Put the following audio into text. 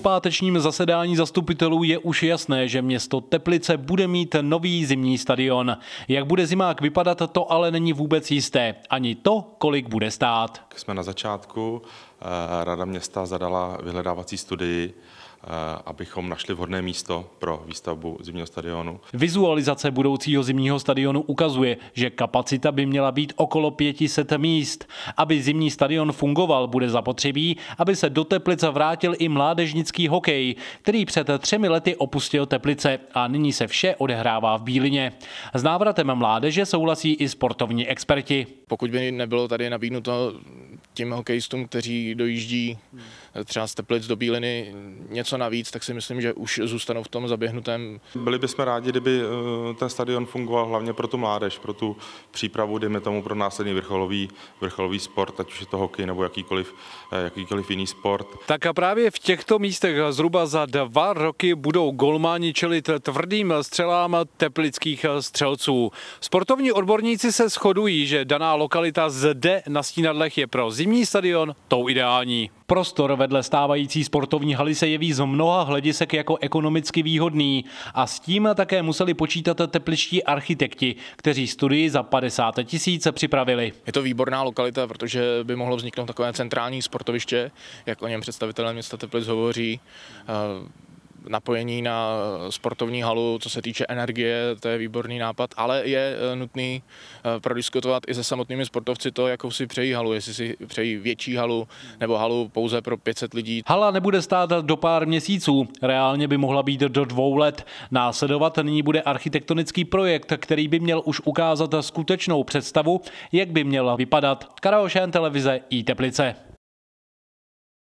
pátečním zasedání zastupitelů je už jasné, že město Teplice bude mít nový zimní stadion. Jak bude zimák vypadat, to ale není vůbec jisté. Ani to, kolik bude stát. Jsme na začátku. Eh, Rada města zadala vyhledávací studii, eh, abychom našli vhodné místo pro výstavbu zimního stadionu. Vizualizace budoucího zimního stadionu ukazuje, že kapacita by měla být okolo 500 míst. Aby zimní stadion fungoval, bude zapotřebí, aby se do Teplice vrátil i mládežnický hokej, který před třemi lety opustil Teplice a nyní se vše odehrává v Bílině. S návratem mládeže souhlasí i sportovní experti pokud by nebylo tady nabídnuto tím hokejistům, kteří dojíždí hmm. třeba z Teplic do Bíliny něco navíc, tak si myslím, že už zůstanou v tom zaběhnutém. Byli bychom rádi, kdyby eh, ten stadion fungoval hlavně pro tu mládež, pro tu přípravu, dejme tomu pro následný vrcholový, vrcholový sport, ať už je to hokej nebo jakýkoliv, eh, jakýkoliv jiný sport. Tak a právě v těchto místech zhruba za dva roky budou golmáni čelit tvrdým střelám teplických střelců. Sportovní odborníci se shodují, že daná lokalita zde na Stínadlech je pro zimní stadion tou ideální. Prostor vedle stávající sportovní haly se jeví z mnoha hledisek jako ekonomicky výhodný a s tím také museli počítat tepličtí architekti, kteří studii za 50 tisíc připravili. Je to výborná lokalita, protože by mohlo vzniknout takové centrální sportoviště, jak o něm představitelé města Teplic hovoří napojení na sportovní halu, co se týče energie, to je výborný nápad, ale je eh, nutný eh, prodiskutovat i se samotnými sportovci to, jakou si přejí halu, jestli si přejí větší halu nebo halu pouze pro 500 lidí. Hala nebude stát do pár měsíců, reálně by mohla být do dvou let. Následovat nyní bude architektonický projekt, který by měl už ukázat skutečnou představu, jak by měla vypadat. Karaošen televize i Teplice.